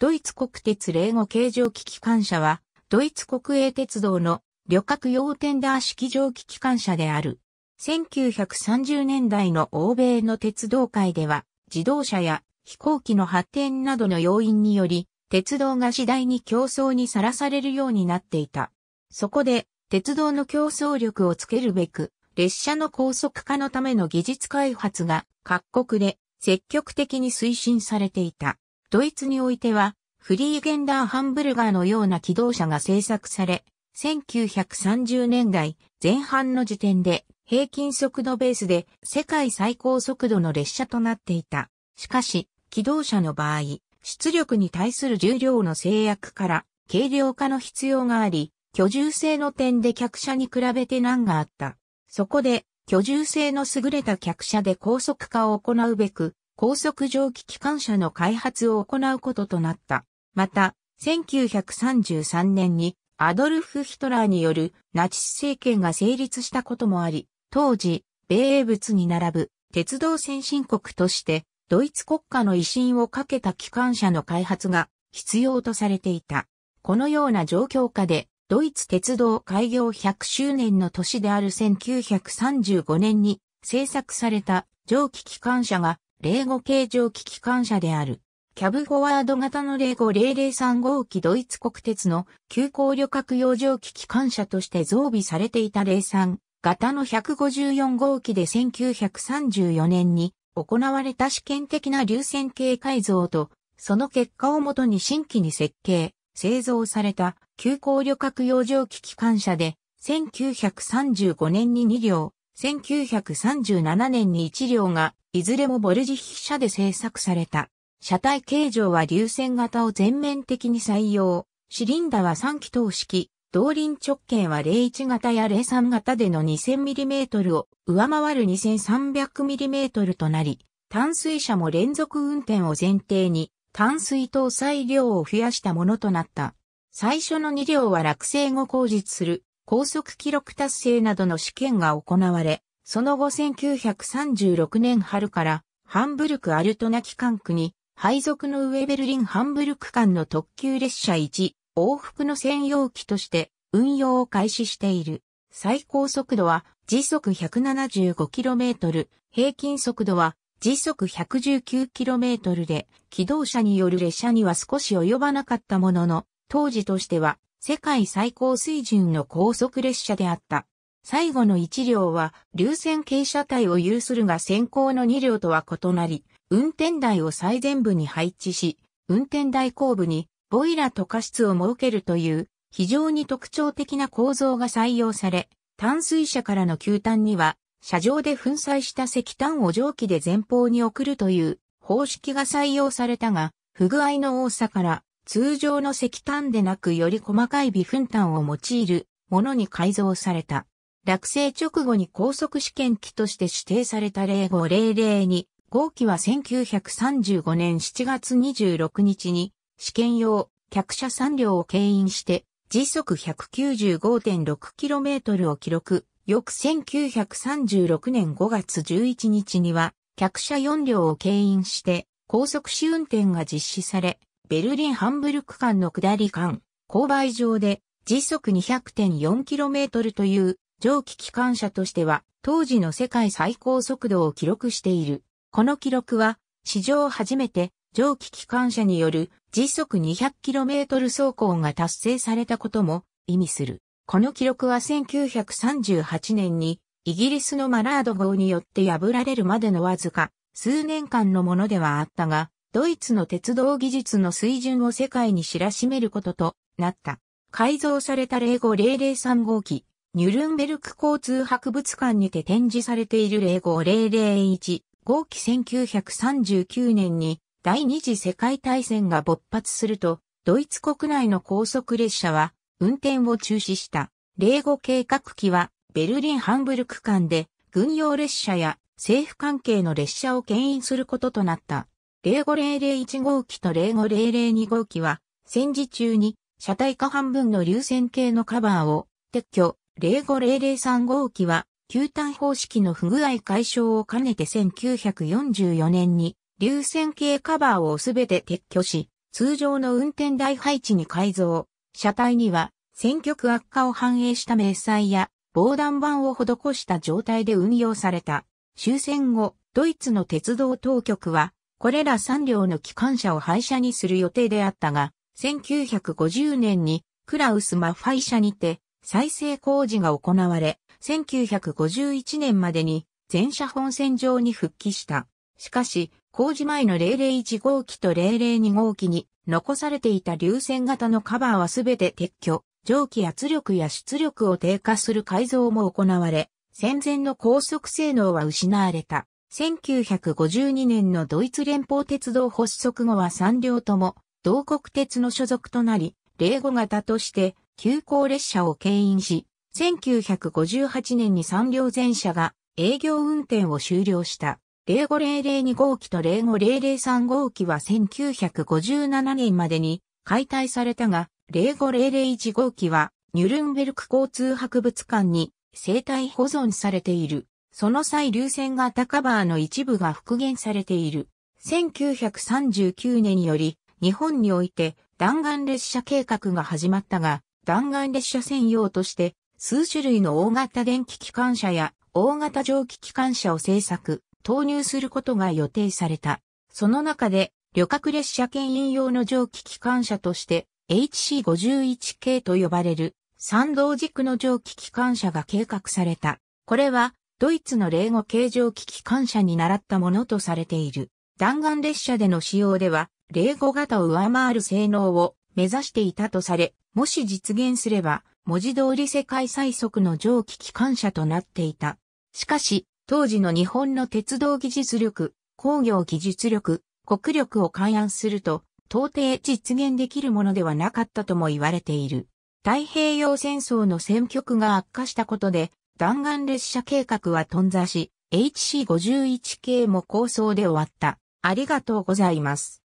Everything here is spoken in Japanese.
ドイツ国鉄霊語形状機機関車は、ドイツ国営鉄道の旅客用テンダー式蒸気機関車である。1930年代の欧米の鉄道界では、自動車や飛行機の発展などの要因により、鉄道が次第に競争にさらされるようになっていた。そこで、鉄道の競争力をつけるべく、列車の高速化のための技術開発が各国で積極的に推進されていた。ドイツにおいては、フリーゲンダーハンブルガーのような機動車が製作され、1930年代前半の時点で平均速度ベースで世界最高速度の列車となっていた。しかし、機動車の場合、出力に対する重量の制約から軽量化の必要があり、居住性の点で客車に比べて難があった。そこで、居住性の優れた客車で高速化を行うべく、高速蒸気機関車の開発を行うこととなった。また、1933年にアドルフ・ヒトラーによるナチス政権が成立したこともあり、当時、米英物に並ぶ鉄道先進国としてドイツ国家の威信をかけた機関車の開発が必要とされていた。このような状況下で、ドイツ鉄道開業100周年の年である1935年に制作された蒸気機関車が零5形状機機関車である。キャブフォワード型の050035号機ドイツ国鉄の急行旅客用蒸気機関車として増備されていた03型の154号機で1934年に行われた試験的な流線形改造と、その結果をもとに新規に設計、製造された急行旅客用蒸気機関車で1935年に2両、1937年に1両が、いずれもボルジヒ車で製作された。車体形状は流線型を全面的に採用。シリンダは3気筒式、動輪直径は01型や03型での 2000mm を上回る 2300mm となり、淡水車も連続運転を前提に、淡水搭載量を増やしたものとなった。最初の2両は落成後後日する高速記録達成などの試験が行われ、その後1936年春からハンブルク・アルトナ機関区に配属の上ベルリン・ハンブルク間の特急列車1往復の専用機として運用を開始している。最高速度は時速 175km、平均速度は時速 119km で、機動車による列車には少し及ばなかったものの、当時としては世界最高水準の高速列車であった。最後の1両は、流線傾斜帯を有するが先行の2両とは異なり、運転台を最前部に配置し、運転台後部に、ボイラと過失を設けるという、非常に特徴的な構造が採用され、淡水車からの球炭には、車上で粉砕した石炭を蒸気で前方に送るという方式が採用されたが、不具合の多さから通常の石炭でなくより細かい微粉炭を用いるものに改造された。落成直後に高速試験機として指定された0500に、号機は1935年7月26日に試験用客車3両を牽引して時速 195.6km を記録。翌1936年5月11日には客車4両を牽引して高速試運転が実施され、ベルリン・ハンブルク間の下り間、勾配上で時速 200.4km という蒸気機関車としては当時の世界最高速度を記録している。この記録は史上初めて蒸気機関車による時速 200km 走行が達成されたことも意味する。この記録は1938年にイギリスのマラード号によって破られるまでのわずか数年間のものではあったが、ドイツの鉄道技術の水準を世界に知らしめることとなった。改造された050003号機、ニュルンベルク交通博物館にて展示されている05001号機1939年に第二次世界大戦が勃発すると、ドイツ国内の高速列車は運転を中止した。05計画機はベルリン・ハンブルク間で軍用列車や政府関係の列車を牽引することとなった。050001号機と050002号機は、戦時中に車体下半分の流線形のカバーを撤去、05003号機は、球体方式の不具合解消を兼ねて1944年に流線形カバーをすべて撤去し、通常の運転台配置に改造。車体には選挙区悪化を反映した迷彩や防弾板を施した状態で運用された。終戦後、ドイツの鉄道当局はこれら3両の機関車を廃車にする予定であったが、1950年にクラウスマファイ社にて再生工事が行われ、1951年までに全車本線上に復帰した。しかし、工事前の001号機と002号機に残されていた流線型のカバーはすべて撤去、蒸気圧力や出力を低下する改造も行われ、戦前の高速性能は失われた。1952年のドイツ連邦鉄道発足後は3両とも、同国鉄の所属となり、例語型として、急行列車を牽引し、1958年に3両全車が営業運転を終了した。0 5 0 0 2号機と0 5 0 0 3号機は1957年までに解体されたが、050001号機はニュルンベルク交通博物館に生体保存されている。その際流線型カバーの一部が復元されている。1939年により、日本において弾丸列車計画が始まったが、弾丸列車専用として、数種類の大型電気機関車や大型蒸気機関車を製作、投入することが予定された。その中で、旅客列車兼引用の蒸気機関車として、HC51 系と呼ばれる、三道軸の蒸気機関車が計画された。これは、ドイツの霊語形状機機関車に習ったものとされている。弾丸列車での使用では、霊語型を上回る性能を目指していたとされ、もし実現すれば、文字通り世界最速の蒸気機関車となっていた。しかし、当時の日本の鉄道技術力、工業技術力、国力を勘案すると、到底実現できるものではなかったとも言われている。太平洋戦争の戦局が悪化したことで、弾丸列車計画は頓挫し、HC51 系も構想で終わった。ありがとうございます。